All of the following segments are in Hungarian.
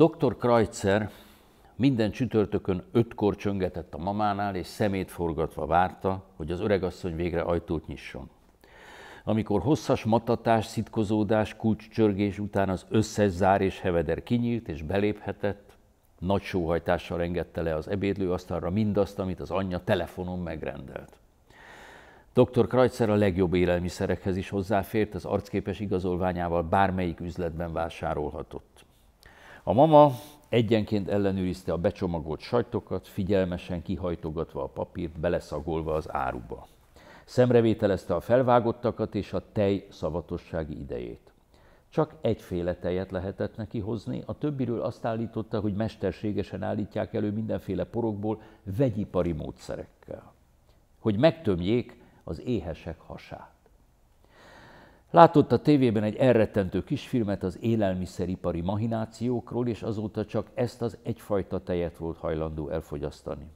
Dr. Krajcer minden csütörtökön ötkor csöngetett a mamánál, és szemét forgatva várta, hogy az öregasszony végre ajtót nyisson. Amikor hosszas matatás, szitkozódás, kulcscsörgés után az összes zár és heveder kinyílt és beléphetett, nagy sóhajtással engedte le az ebédlőasztalra mindazt, amit az anyja telefonon megrendelt. Dr. Krajcer a legjobb élelmiszerekhez is hozzáfért, az arcképes igazolványával bármelyik üzletben vásárolhatott. A mama egyenként ellenőrizte a becsomagolt sajtokat, figyelmesen kihajtogatva a papírt, beleszagolva az áruba. Szemrevételezte a felvágottakat és a tej szavatossági idejét. Csak egyféle tejet lehetett neki hozni, a többiről azt állította, hogy mesterségesen állítják elő mindenféle porokból vegyipari módszerekkel, hogy megtömjék az éhesek hasát. Látott a tévében egy elrettentő kisfilmet az élelmiszeripari mahinációkról, és azóta csak ezt az egyfajta tejet volt hajlandó elfogyasztani.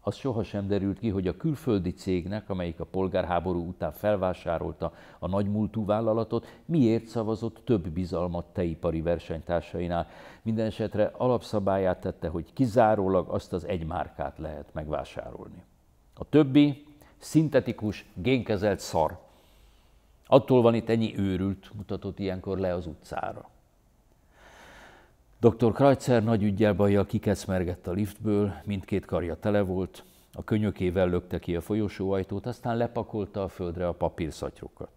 Az sohasem derült ki, hogy a külföldi cégnek, amelyik a polgárháború után felvásárolta a nagymúltú vállalatot, miért szavazott több bizalmat teipari versenytársainál. Minden esetre alapszabályát tette, hogy kizárólag azt az egy márkát lehet megvásárolni. A többi szintetikus, génkezelt szar Attól van itt ennyi őrült, mutatott ilyenkor le az utcára. Dr. Kreutzer nagy ügyel bajjal kikeszmergett a liftből, mindkét karja tele volt, a könyökével lökte ki a folyosóajtót, aztán lepakolta a földre a papírszatyrokat.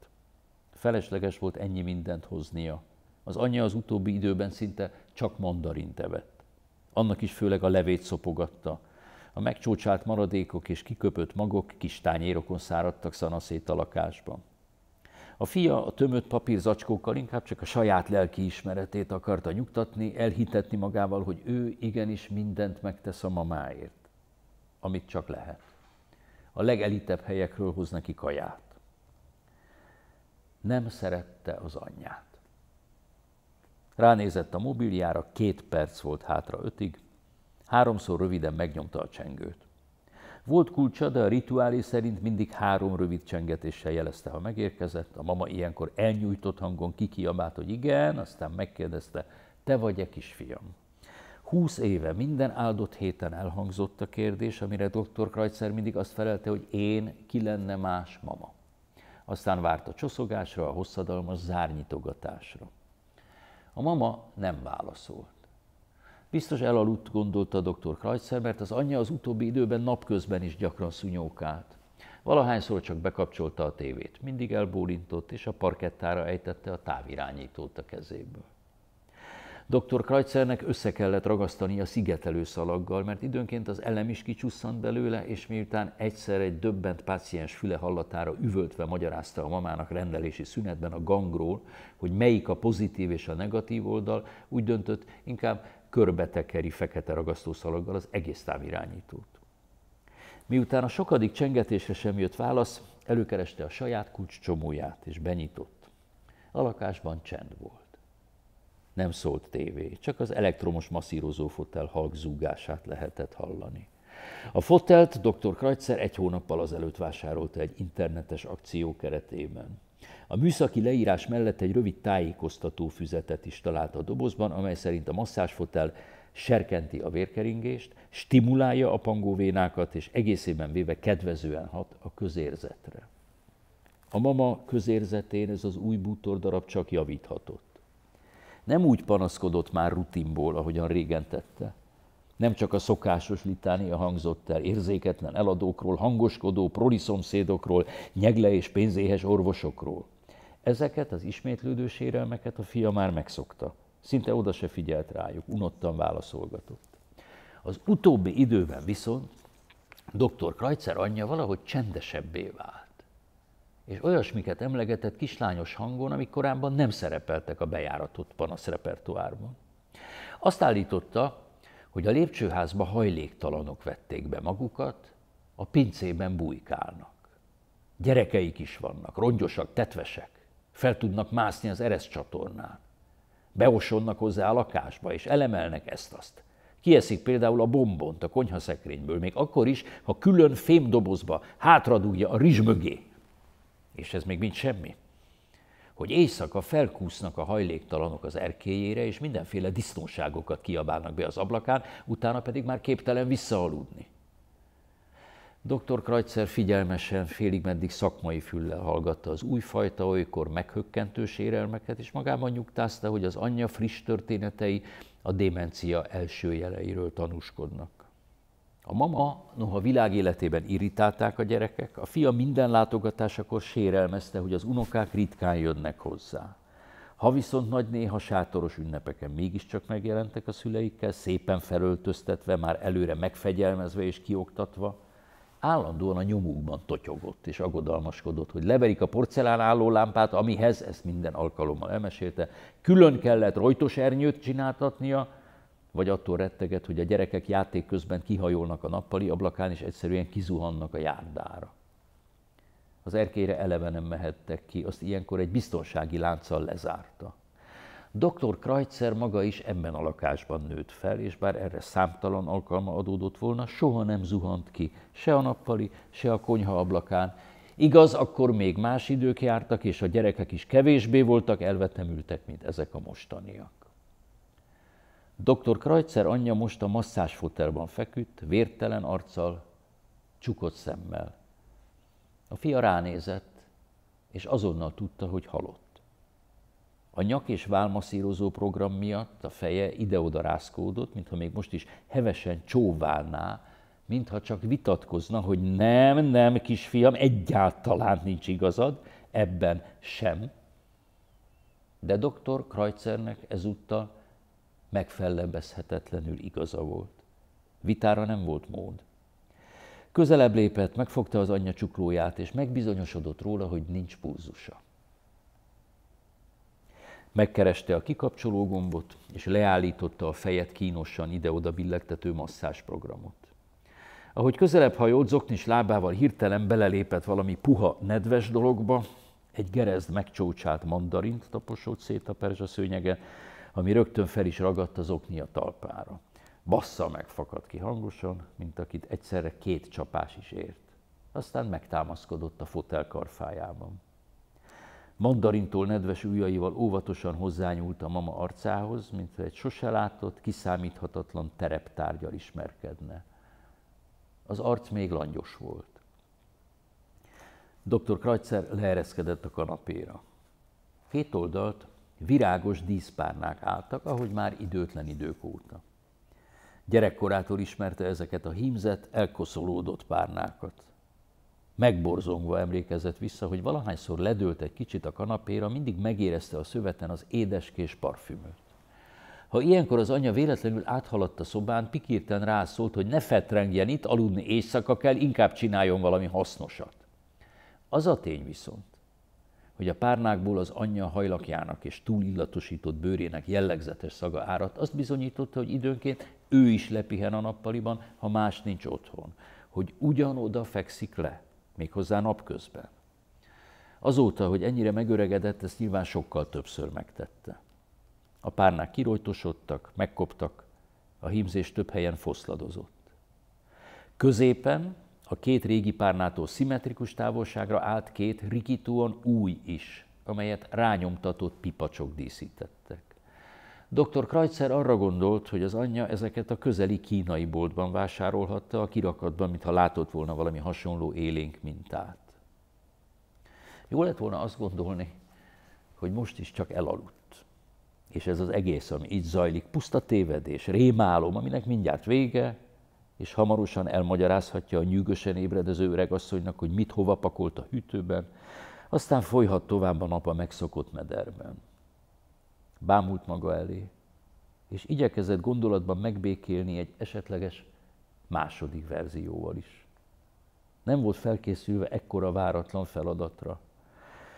Felesleges volt ennyi mindent hoznia. Az anyja az utóbbi időben szinte csak mandarint evett. Annak is főleg a levét szopogatta. A megcsócsált maradékok és kiköpött magok kis tányérokon száradtak szanaszét a lakásban. A fia a tömött papír zacskókkal inkább csak a saját lelki ismeretét akarta nyugtatni, elhitetni magával, hogy ő igenis mindent megtesz a mamáért, amit csak lehet. A legelitebb helyekről hoz neki kaját. Nem szerette az anyját. Ránézett a mobiljára, két perc volt hátra ötig, háromszor röviden megnyomta a csengőt. Volt kulcsa, de a rituálé szerint mindig három rövid csengetéssel jelezte, ha megérkezett. A mama ilyenkor elnyújtott hangon kikiabált, hogy igen, aztán megkérdezte, te vagy-e kisfiam? Húsz éve minden áldott héten elhangzott a kérdés, amire dr. Krajcer mindig azt felelte, hogy én, ki lenne más mama. Aztán várt a csoszogásra, a hosszadalmas zárnyitogatásra. A mama nem válaszolt. Biztos elaludt, gondolta a dr. Kreutzer, mert az anyja az utóbbi időben napközben is gyakran szúnyókált. Valahányszor csak bekapcsolta a tévét, mindig elbólintott, és a parkettára ejtette a távirányítót a kezéből. Dr. Kreutzernek össze kellett ragasztani a szigetelő szalaggal, mert időnként az elem is kicsusszant belőle, és miután egyszer egy döbbent páciens füle hallatára üvöltve magyarázta a mamának rendelési szünetben a gangról, hogy melyik a pozitív és a negatív oldal, úgy döntött, inkább körbetekeri fekete ragasztószalaggal az egész távirányítót. Miután a sokadik csengetésre sem jött válasz, előkereste a saját csomóját és benyitott. A lakásban csend volt. Nem szólt tévé, csak az elektromos masszírozó fotel halk zúgását lehetett hallani. A fotelt dr. Kreutzer egy hónappal azelőtt vásárolta egy internetes akció keretében. A műszaki leírás mellett egy rövid tájékoztató füzetet is talált a dobozban, amely szerint a masszásfotel serkenti a vérkeringést, stimulálja a pangóvénákat, és egészében véve kedvezően hat a közérzetre. A mama közérzetén ez az új bútordarab csak javíthatott. Nem úgy panaszkodott már rutinból, ahogyan régen tette. Nem csak a szokásos litánia hangzott el érzéketlen eladókról, hangoskodó proliszomszédokról, nyegle és pénzéhes orvosokról – Ezeket az ismétlődő sérelmeket a fia már megszokta. Szinte oda se figyelt rájuk, unottan válaszolgatott. Az utóbbi időben viszont dr. Krajcer anyja valahogy csendesebbé vált. És olyasmiket emlegetett kislányos hangon, amik korábban nem szerepeltek a bejáratott repertoárban. Azt állította, hogy a lépcsőházba hajléktalanok vették be magukat, a pincében bujkálnak. Gyerekeik is vannak, rongyosak, tetvesek fel tudnak mászni az Eresz csatornán. Beosonnak hozzá a lakásba, és elemelnek ezt-azt. Kieszik például a bombont a konyhaszekrényből, még akkor is, ha külön fémdobozba hátradugja a rizs mögé. És ez még mind semmi. Hogy éjszaka felkúsznak a hajléktalanok az erkélyére, és mindenféle disznóságokat kiabálnak be az ablakán, utána pedig már képtelen visszaaludni. Dr. Krajcer figyelmesen, félig meddig szakmai füllel hallgatta az újfajta, olykor meghökkentő sérelmeket, és magában nyugtázta, hogy az anyja friss történetei a demencia első jeleiről tanúskodnak. A mama, noha világ életében irritálták a gyerekek, a fia minden látogatásakor sérelmezte, hogy az unokák ritkán jönnek hozzá. Ha viszont nagy néha sátoros ünnepeken mégiscsak megjelentek a szüleikkel, szépen felöltöztetve, már előre megfegyelmezve és kioktatva, állandóan a nyomukban totyogott és agodalmaskodott, hogy leverik a porcelán álló lámpát, amihez, ezt minden alkalommal elmesélte, külön kellett rojtos ernyőt csináltatnia, vagy attól retteget, hogy a gyerekek játék közben kihajolnak a nappali ablakán, és egyszerűen kizuhannak a járdára. Az erkére eleve nem mehettek ki, azt ilyenkor egy biztonsági lánccal lezárta. Dr. Kreutzer maga is ebben a lakásban nőtt fel, és bár erre számtalan alkalma adódott volna, soha nem zuhant ki, se a nappali, se a konyha ablakán. Igaz, akkor még más idők jártak, és a gyerekek is kevésbé voltak elvetemültek, mint ezek a mostaniak. Dr. Kreutzer anyja most a masszás fotelban feküdt, vértelen arccal, csukott szemmel. A fia ránézett, és azonnal tudta, hogy halott. A nyak- és válmaszírozó program miatt a feje ide-oda rászkódott, mintha még most is hevesen csóválná, mintha csak vitatkozna, hogy nem, nem, kisfiam, egyáltalán nincs igazad, ebben sem. De doktor Krajcernek ezúttal megfellebezhetetlenül igaza volt. Vitára nem volt mód. Közelebb lépett, megfogta az anyja csuklóját, és megbizonyosodott róla, hogy nincs pulzusa. Megkereste a kikapcsoló gombot, és leállította a fejet kínosan ide-oda billegtető masszás programot. Ahogy közelebb hajolt, Zoknis lábával hirtelen belelépett valami puha, nedves dologba, egy gerezd megcsócsált mandarint taposott szét a perzsaszőnyege, ami rögtön fel is ragadt az a talpára. Bassza megfakadt ki hangosan, mint akit egyszerre két csapás is ért. Aztán megtámaszkodott a fotel karfájában. Mandarintól nedves ujjaival óvatosan hozzányúlt a mama arcához, mint egy sose látott, kiszámíthatatlan tereptárgyal ismerkedne. Az arc még langyos volt. Dr. Kreutzer leereszkedett a kanapéra. Két oldalt virágos díszpárnák álltak, ahogy már időtlen idők óta. Gyerekkorától ismerte ezeket a hímzett, elkoszolódott párnákat megborzongva emlékezett vissza, hogy valahányszor ledőlt egy kicsit a kanapéra, mindig megérezte a szöveten az édeskés parfümöt. Ha ilyenkor az anya véletlenül áthaladt a szobán, pikírten rászólt, hogy ne fetrengjen itt, aludni éjszaka kell, inkább csináljon valami hasznosat. Az a tény viszont, hogy a párnákból az anyja hajlakjának és túlillatosított bőrének jellegzetes szaga árat, azt bizonyította, hogy időnként ő is lepihen a nappaliban, ha más nincs otthon, hogy ugyanoda fekszik le, méghozzá napközben. Azóta, hogy ennyire megöregedett, ezt nyilván sokkal többször megtette. A párnák kirojtosodtak, megkoptak, a hímzés több helyen foszladozott. Középen a két régi párnától szimmetrikus távolságra állt két rikítóan új is, amelyet rányomtatott pipacsok díszítettek. Dr. Kreutzer arra gondolt, hogy az anyja ezeket a közeli kínai boltban vásárolhatta a kirakatban, mintha látott volna valami hasonló élénk mintát. Jó lett volna azt gondolni, hogy most is csak elaludt. És ez az egész, ami így zajlik, puszta tévedés, rémálom, aminek mindjárt vége, és hamarosan elmagyarázhatja a nyűgösen ébredező öregasszonynak, hogy mit hova pakolt a hűtőben, aztán folyhat tovább a nap a megszokott mederben bámult maga elé, és igyekezett gondolatban megbékélni egy esetleges második verzióval is. Nem volt felkészülve ekkora váratlan feladatra.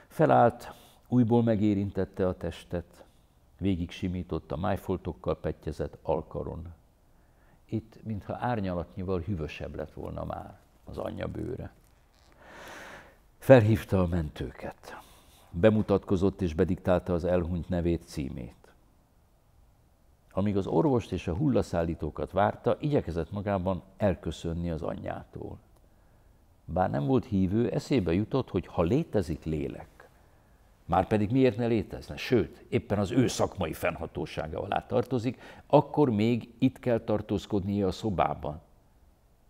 Felállt, újból megérintette a testet, végig simított a májfoltokkal petjezett alkaron. Itt, mintha árnyalatnyival hűvösebb lett volna már az anyja bőre. Felhívta a mentőket bemutatkozott és bediktálta az elhunyt nevét, címét. Amíg az orvost és a hullaszállítókat várta, igyekezett magában elköszönni az anyjától. Bár nem volt hívő, eszébe jutott, hogy ha létezik lélek, már pedig miért ne létezne? Sőt, éppen az ő szakmai fennhatósága alá tartozik, akkor még itt kell tartózkodnia a szobában.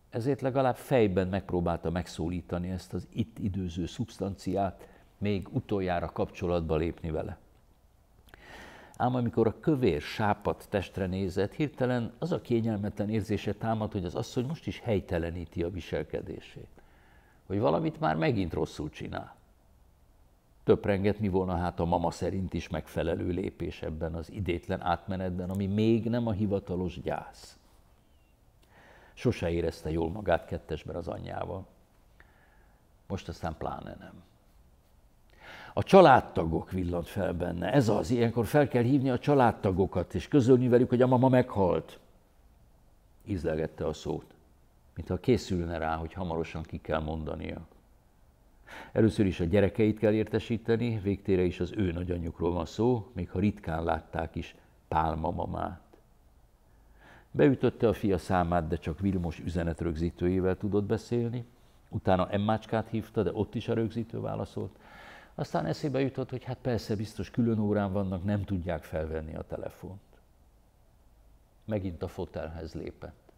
Ezért legalább fejben megpróbálta megszólítani ezt az itt időző szubstanciát, még utoljára kapcsolatba lépni vele. Ám amikor a kövér, sápat testre nézett, hirtelen az a kényelmetlen érzése támad, hogy az asszony most is helyteleníti a viselkedését. Hogy valamit már megint rosszul csinál. Töprenget mi volna hát a mama szerint is megfelelő lépés ebben az idétlen átmenetben, ami még nem a hivatalos gyász. Sose érezte jól magát kettesben az anyjával. Most aztán pláne nem a családtagok villant fel benne. Ez az, ilyenkor fel kell hívni a családtagokat, és közölni velük, hogy a mama meghalt. Ízlegette a szót, mintha készülne rá, hogy hamarosan ki kell mondania. Először is a gyerekeit kell értesíteni, végtére is az ő nagyanyjukról van szó, még ha ritkán látták is Pálma mamát. Beütötte a fia számát, de csak Vilmos üzenet rögzítőjével tudott beszélni, utána Emmácskát hívta, de ott is a rögzítő válaszolt, aztán eszébe jutott, hogy hát persze, biztos külön órán vannak, nem tudják felvenni a telefont. Megint a fotelhez lépett.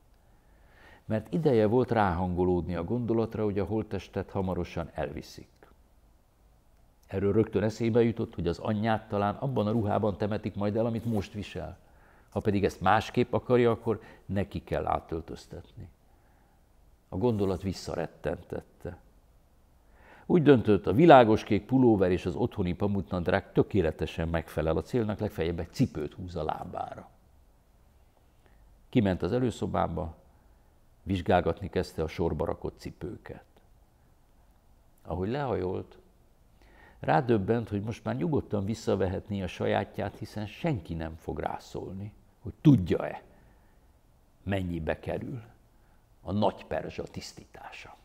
Mert ideje volt ráhangolódni a gondolatra, hogy a holttestet hamarosan elviszik. Erről rögtön eszébe jutott, hogy az anyját talán abban a ruhában temetik majd el, amit most visel. Ha pedig ezt másképp akarja, akkor neki kell átöltöztetni. A gondolat visszarettentette. Úgy döntött, a világos kék pulóver és az otthoni pamutnadrág tökéletesen megfelel a célnak, legfeljebb egy cipőt húz a lábára. Kiment az előszobába, vizsgálgatni kezdte a sorba rakott cipőket. Ahogy lehajolt, rádöbbent, hogy most már nyugodtan visszavehetné a sajátját, hiszen senki nem fog rászólni, hogy tudja-e, mennyibe kerül a nagy perzsa tisztítása.